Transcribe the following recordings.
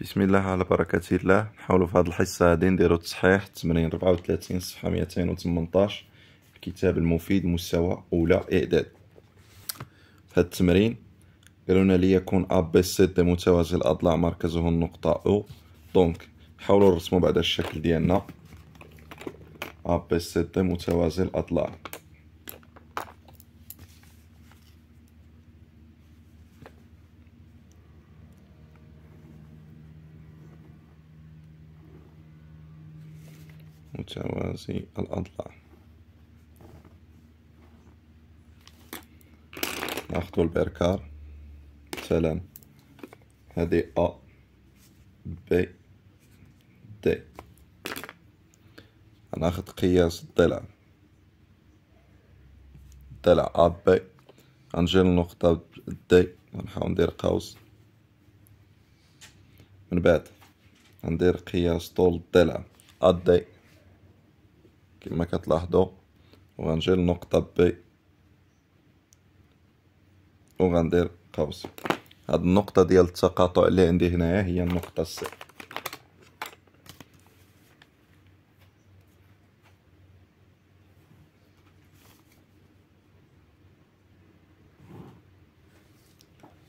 بسم الله على بركة الله نحاولوا في هذه الحصة هذه نديرو التصحيح تمرين 34 صفحة 218 الكتاب المفيد مستوى أولى إعداد في هذا التمرين لي ليكون أ بي دي متوازي الأضلاع مركزه النقطة أو دونك نحاولوا نرسمو بعد الشكل ديالنا أ بي دي متوازي الأضلاع توازي الأضلاع ناخذ البركار مثلا هذه أ بي دي ناخذ قياس الضلع الضلع أ بي غنجي للنقطة دي غنحاول ندير قوس من بعد غندير قياس طول الضلع أ دي كما كتلاحظوا وغنجي للنقطه بي وغندير قوس هاد النقطه ديال التقاطع اللي عندي هنايا هي النقطه سي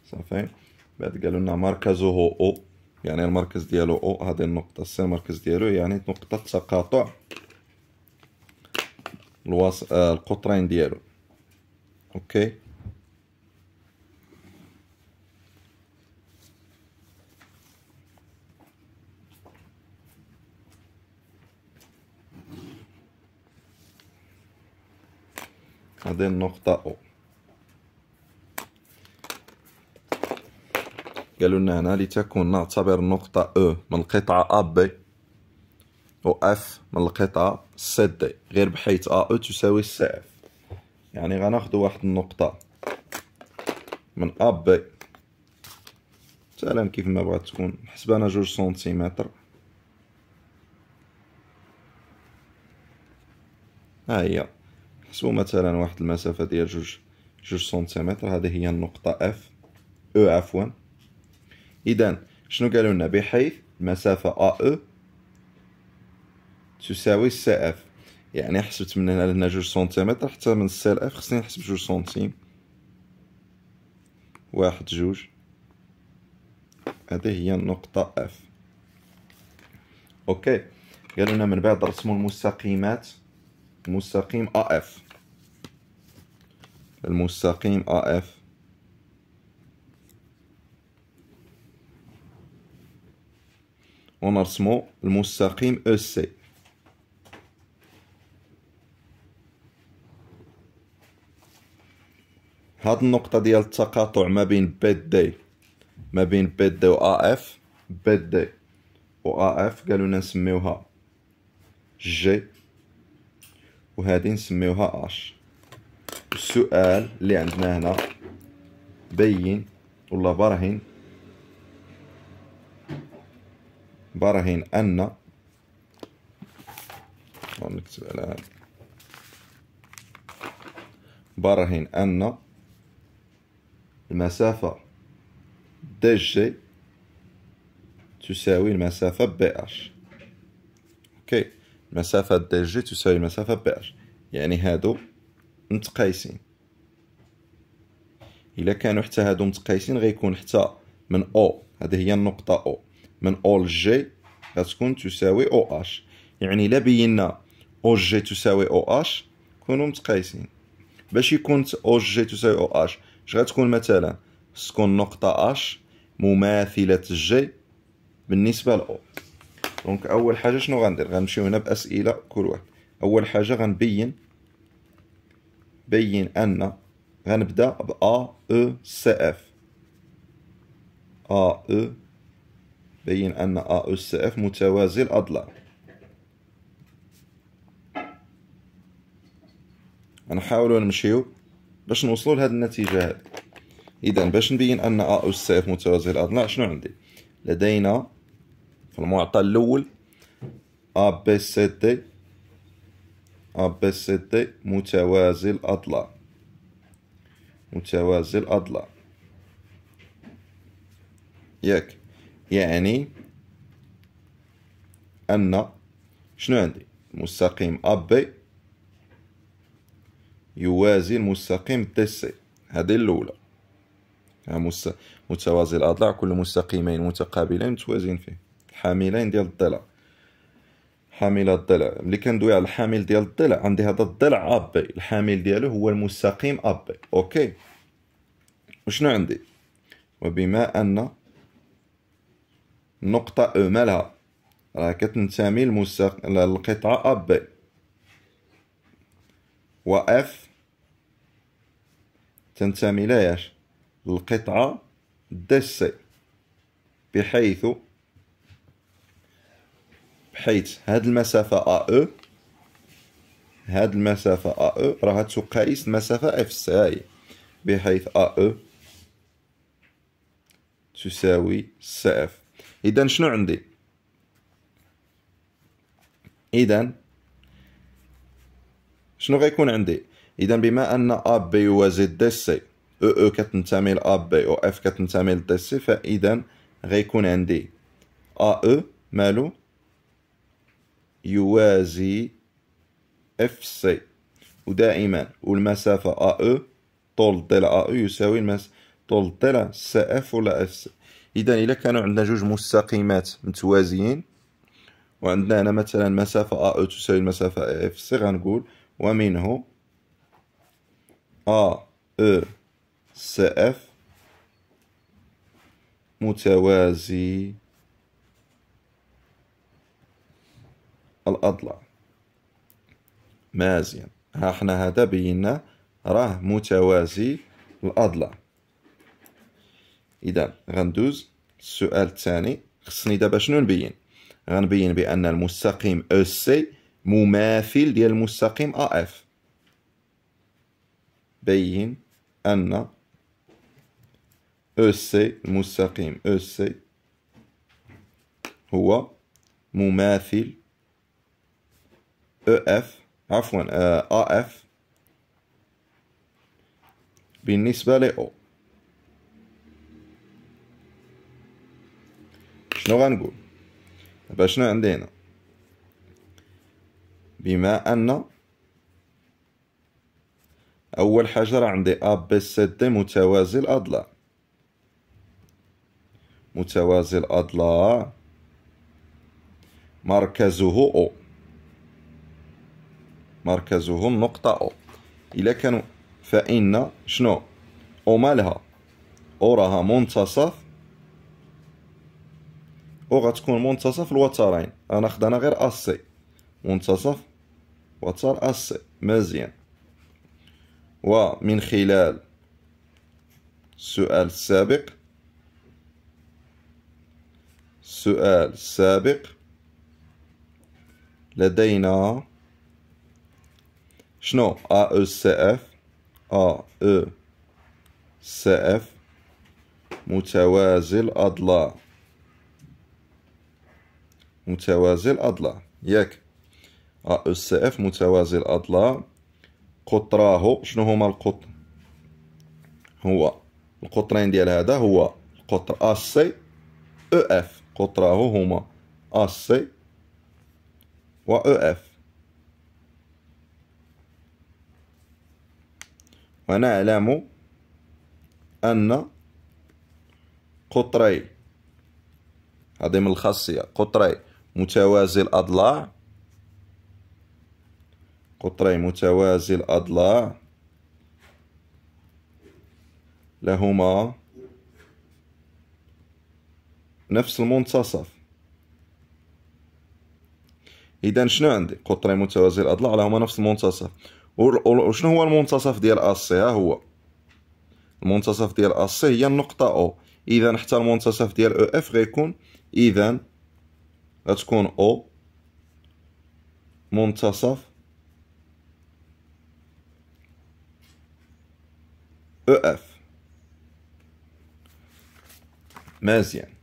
صافي بعد قالوا لنا مركزه او يعني المركز ديالو او هذه النقطه السي المركز ديالو يعني نقطه تقاطع الوص... آه، القطرين ديالو اوكي هذه النقطة أو قالوا لنا هنا لتكون نعتبر النقطة أو من القطعة أ بي و اف من القطعة سي دي غير بحيث ا او تساوي سي اف يعني غناخدو واحد النقطة من ا بي مثلا كيف ما بغات تكون انا جوج سنتيمتر ها هي نحسبو مثلا واحد المسافة ديال جوج جوج سنتيمتر هذه هي النقطة اف او عفوا اذا شنو قالوا لنا بحيث المسافة ا او تساوي سي اف يعني حسبت من هنا لهنا جوج سنتيمتر حتى من السا اف خصني نحسب جوج سنتيم واحد جوج هذه هي النقطة اف اوكي قالوا لنا من بعد رسموا المستقيمات مستقيم ا اف المستقيم ا اف ونرسمو المستقيم او سي هاد النقطه ديال التقاطع ما بين بي دي ما بين بي دي و اف بي دي و اف قالوا لنا نسميوها جي وهذه نسميوها اش السؤال اللي عندنا هنا بين ولا برهن برهن ان نكتب على هذا برهن ان المسافة دي جي تساوي المسافة بي اش اوكي المسافة دي جي تساوي المسافة بي اش يعني هادو متقايسين الا كانوا حتى هادو متقايسين غيكون حتى من او هذه هي النقطة او من او لجي غتكون تساوي او اش يعني الا بينا او جي تساوي او اش كونوا متقايسين باش يكون او جي تساوي او اش اش غتكون مثلا تكون نقطة اش مماثلة جي بالنسبة لأو دونك أول حاجة شنو غندير غنمشيو هنا بأسئلة كل واحد أول حاجة غنبين بين أن غنبدا ب ا أو سي إف أ أو بين أن أ أو سي إف متوازي الأضلاع غنحاولو نمشيو باش نوصلوا لهاد النتيجه هذه اذا باش نبين ان ا اس اف متوازي الاضلاع شنو عندي لدينا في المعطى الاول ا بي سي دي ا بي سي دي متوازي الاضلاع متوازي الاضلاع ياك يعني ان شنو عندي مستقيم ا بي يوازي المستقيم تي سي هذه الأولى متوازي الأضلاع كل مستقيمين متقابلين متوازين فيه الحاملين ديال الضلع حامل الضلع ملي كندوي على الحامل ديال الضلع عندي هذا الضلع ا بي الحامل ديالو هو المستقيم ا بي أوكي وشنو عندي وبما أن نقطة أو مالها راه كتنتمي للمستق... للقطعة و اف تنتمي لاش للقطعة دي سي بحيث بحيث هاد المسافة ا او هاد المسافة ا او راها تقايس المسافة اف سي بحيث ا او تساوي سي اف اذا شنو عندي اذا شنو غيكون عندي اذا بما ان ا بي يوازي دي سي او او كتنتمي ل بي و اف كتنتمي ل دي سي فاذا غيكون عندي ا او مالو يوازي اف سي ودائما والمسافه ا او طول ديال ا او يساوي المس طول ديال سي اف ولا اف سي اذا الا كانوا عندنا جوج مستقيمات متوازيين وعندنا هنا مثلا مسافه ا او تساوي المسافه اف سي غنقول ومنه A C e, F متوازي الأضلاع مازيا ها حنا هذا بينا راه متوازي الأضلاع إذا غندوز السؤال الثاني خصني دابا شنو نبين غنبين بأن المستقيم أو سي مماثل ديال المستقيم أ اف بين أن EC المستقيم EC هو مماثل EF عفوا AF آه، بالنسبة ل O شنو غنقول دابا شنو عندنا بما أن أول حاجة راه عندي أ بي سي دي متوازي الأضلاع متوازي الأضلاع مركزه أو مركزه النقطة أو إلا كانوا فإن شنو أو مالها أو راها منتصف أو غتكون منتصف الوترين أنا خدنا غير أسي منتصف وتر أسي مزيان ومن خلال السؤال السابق السؤال السابق لدينا شنو ا او سي اف ا او سي اف متوازي الاضلاع متوازي الاضلاع ياك ا او سي اف متوازي الاضلاع قطراه شنو هما القطر هو القطرين ديال هذا هو القطر اش سي او e اف قطراه هما ا سي و او e اف ونعلم ان قطري هذه من الخاصيه قطري متوازي الاضلاع قطري متوازي الأضلاع لهما نفس المنتصف إذا شنو عندي قطري متوازي الأضلاع لهما نفس المنتصف وشنو هو المنتصف ديال أسي ها هو المنتصف ديال أسي هي النقطة أو إذا حتى المنتصف ديال أو إف غيكون إذا غتكون أو منتصف او اف مزيان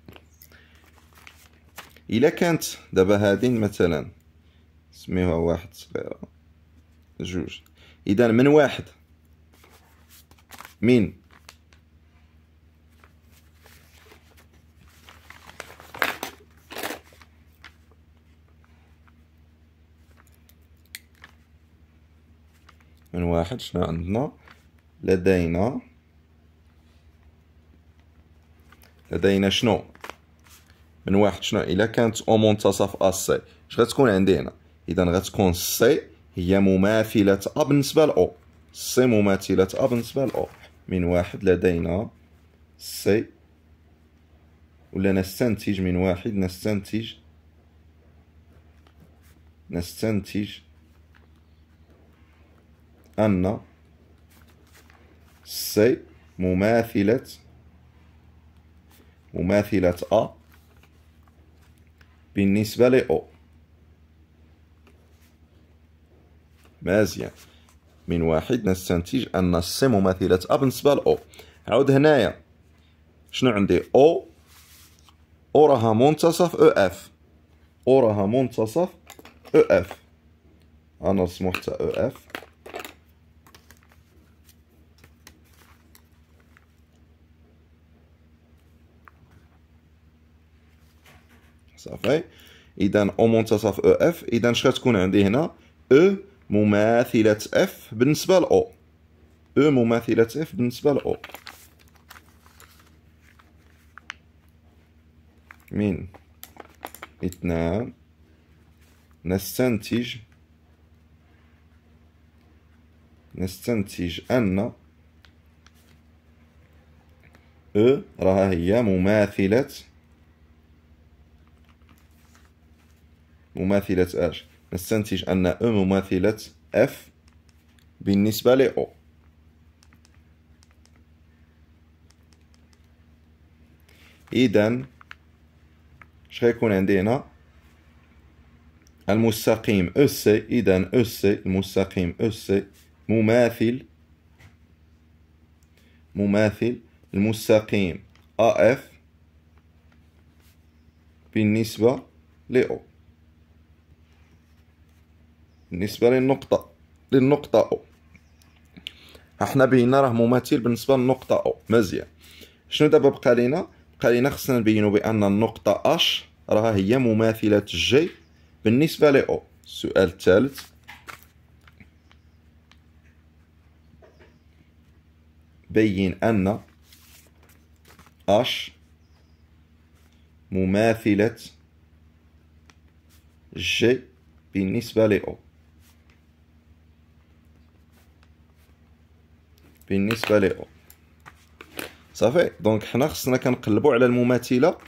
الا كانت دابا هادين مثلا نسميوها واحد صغيره جوج اذا من واحد من من واحد شنو عندنا لدينا لدينا شنو من واحد شنو الا كانت او منتصف ا سي اش غتكون عندي هنا اذا غتكون سي هي مماثله ا بالنسبه لاو سي مماثله ا بالنسبه لاو من واحد لدينا سي ولا نستنتج من واحد نستنتج نستنتج أن سي مماثلة مماثلة أ بالنسبة لأو مزيان من واحد نستنتج أن سي مماثلة أ بالنسبة لأو عود هنايا شنو عندي أو أو راها منتصف أو أف أو راها منتصف أو أف غنرسمو حتى أو أف صافي اذا او منتصف او اف اذا اش غتكون عندي هنا او e مماثله اف بالنسبه لاو او e مماثله اف بالنسبه لاو من اثنان نستنتج نستنتج أن أ e راها هي مماثلة مماثلة اش نستنتج أن E مماثلة F بالنسبة ل O إذا شغيكون عندي هنا المستقيم او سي اذا او سي المستقيم او سي مماثل مماثل المستقيم اف بالنسبه لاو بالنسبة للنقطة للنقطة أو احنا بينا راه مماثل بالنسبة للنقطة أو مزيان شنو دابا بقى لينا بقى لينا خصنا نبينو بأن النقطة أش راها هي مماثلة جي بالنسبة ل او السؤال الثالث بين أن أش مماثلة جي بالنسبة ل او بالنسبه لي او صافي دونك حنا خصنا كنقلبوا على المماثله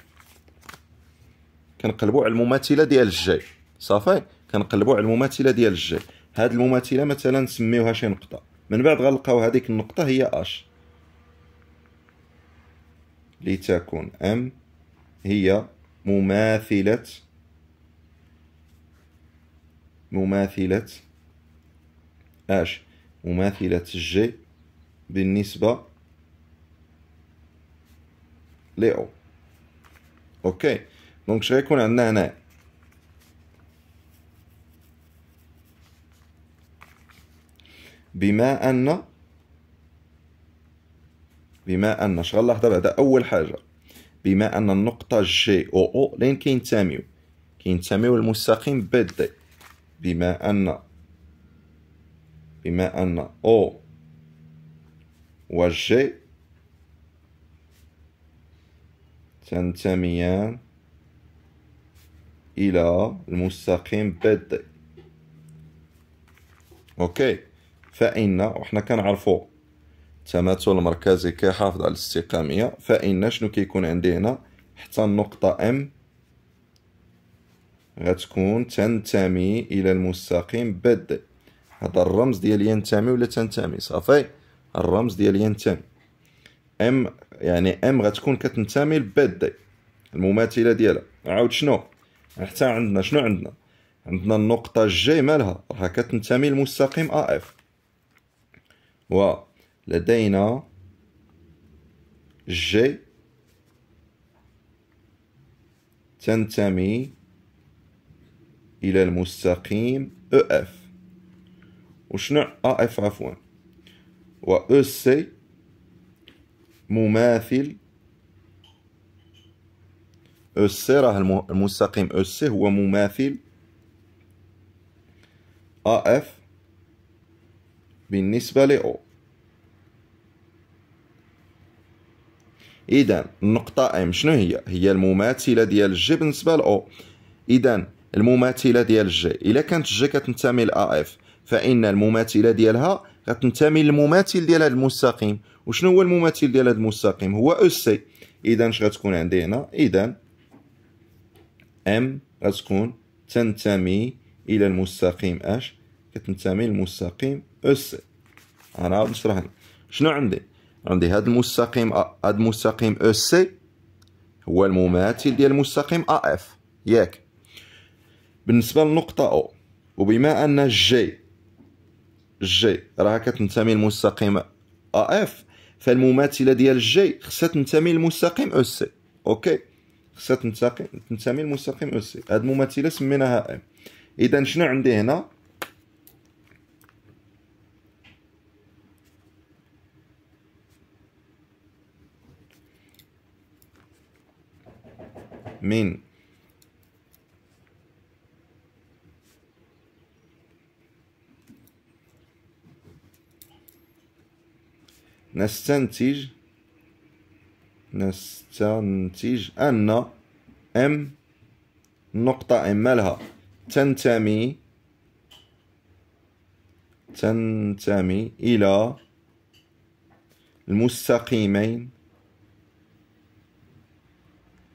كنقلبوا على المماثله ديال الجاي صافي كنقلبوا على المماثله ديال الجاي هاد المماثله مثلا نسميوها شي نقطه من بعد غنلقاو هذيك النقطه هي اش لتكون ام هي مماثله مماثله اش مماثله جي بالنسبة لأو اوكي دونك شغيكون عندنا هنا بما أن بما أن شغل لحظة بعدا أول حاجة بما أن النقطة جي أو أو لين كينتميو كينتميو المستقيم بدي بما أن بما أن أو والشيء تنتميان إلى المستقيم بدء أوكي فإن وحنا كنعرفو التماثل المركزي كيحافظ على الاستقامية فإن شنو كيكون عندي هنا حتى النقطة M غتكون تنتمي إلى المستقيم بدء هذا الرمز ديال ينتمي ولا تنتمي صافي الرمز ديال ينتمي ام يعني ام غتكون كتنتمي للبادي المماثله ديالها عاود شنو حتى عندنا شنو عندنا عندنا النقطة جي مالها راها كتنتمي لمستقيم ا اف و لدينا جي تنتمي إلى المستقيم او اف وشنو ا اف عفوا و سي مماثل أسي راه المستقيم أسي هو مماثل اف بالنسبة لأو إذا النقطة إم شنو هي؟ هي المماثلة ديال جي بالنسبة لأو إذا المماثلة ديال جي إلا كانت جي كتنتمي لأ إف فان المماثله ديالها غتنتمي للمماثل ديال هذا المستقيم وشنو هو المماثل ديال هذا المستقيم هو او سي اذا اش غتكون عندي هنا اذا ام غتكون تنتمي الى المستقيم اش كتنتمي للمستقيم او سي انا غادي نشرح شنو عندي عندي هذا المستقيم هذا المستقيم او سي هو المماثل ديال المستقيم ا اف ياك بالنسبه للنقطه او وبما ان جي جي راها كتنتمي للمستقيم ا اف فالمماثله ديال جي خصها تنتمي للمستقيم او e سي اوكي خصها تنتمي للمستقيم او e سي هاد المماثله سميناها ام اذا شنو عندي هنا من نستنتج نستنتج أن ام نقطه ام مالها تنتمي تنتمي إلى المستقيمين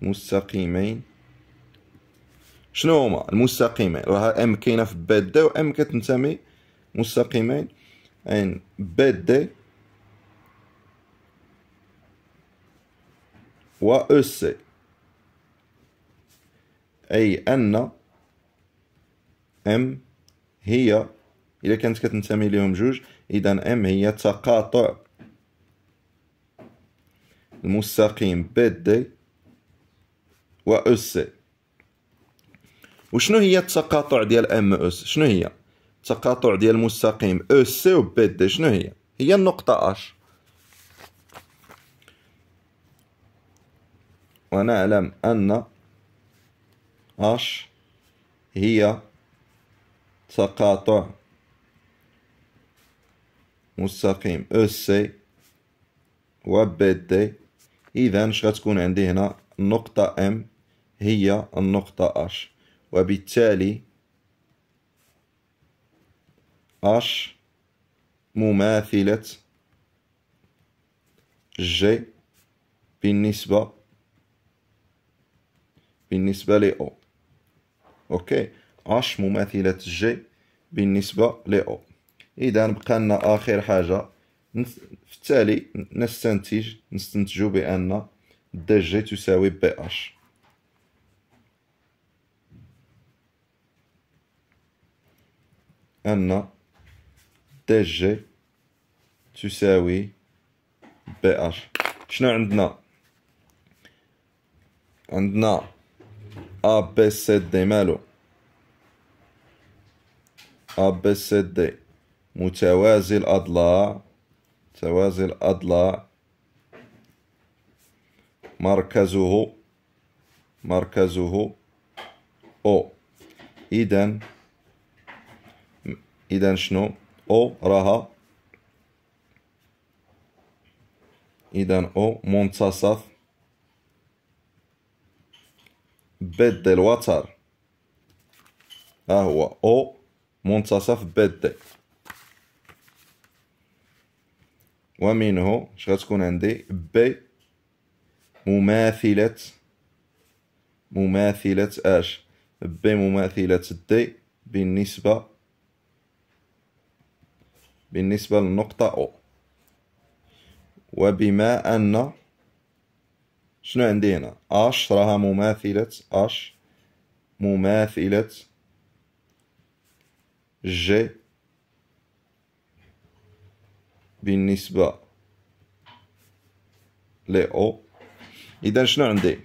مستقيمين شنو هما المستقيمين راه ام كاينه في باد و ام كتنتمي مستقيمين ان يعني باد وأس أي أن أم هي إذا كانت كتنتمي لهم جوج إذا أم هي تقاطع المستقيم بدي أس وشنو هي التقاطع ديال ام اس شنو هي التقاطع ديال المستقيم او سي و بي دي شنو هي هي النقطه اش ونعلم أن أش هي تقاطع مستقيم أو و بي دي إذا اش غتكون عندي هنا النقطة إم هي النقطة أش وبالتالي أش مماثلة جي بالنسبة بالنسبة ل O أوكي H مماثلة جي بالنسبة ل O إذا بقى لنا آخر حاجة في التالي نستنتج نستنتج بأن دي جي تساوي بي اش أن دي جي تساوي بي اش شنو عندنا عندنا A, B, C, D مالو A, B, C, D متوازي الأضلاع متوازي الأضلاع مركزه مركزه أو إذن إذن شنو أو راها إذن أو منتصف بيت دي الوتر ها هو او منتصف بيت دي ومنه اش غتكون عندي بي مماثلة مماثلة اش بي مماثلة دي بالنسبة بالنسبة للنقطة او وبما أن شنو عندنا اش راها مماثلة اش مماثلة جي بالنسبة لي او اذا شنو عندي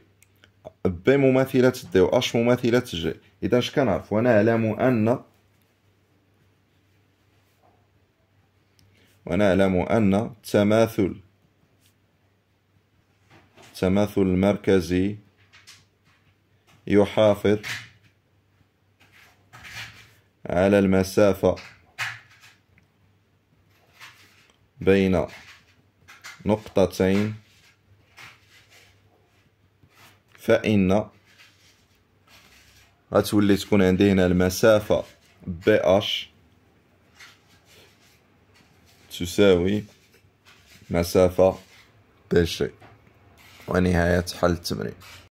بي مماثلة دي و اش مماثلة جي اذا اش كنعرف ونعلم ان ونعلم ان تماثل التماثل المركزي يحافظ على المسافة بين نقطتين فإن غتولي تكون عندي هنا المسافة بي اش تساوي مسافة بي شي ونهاية حل التمرين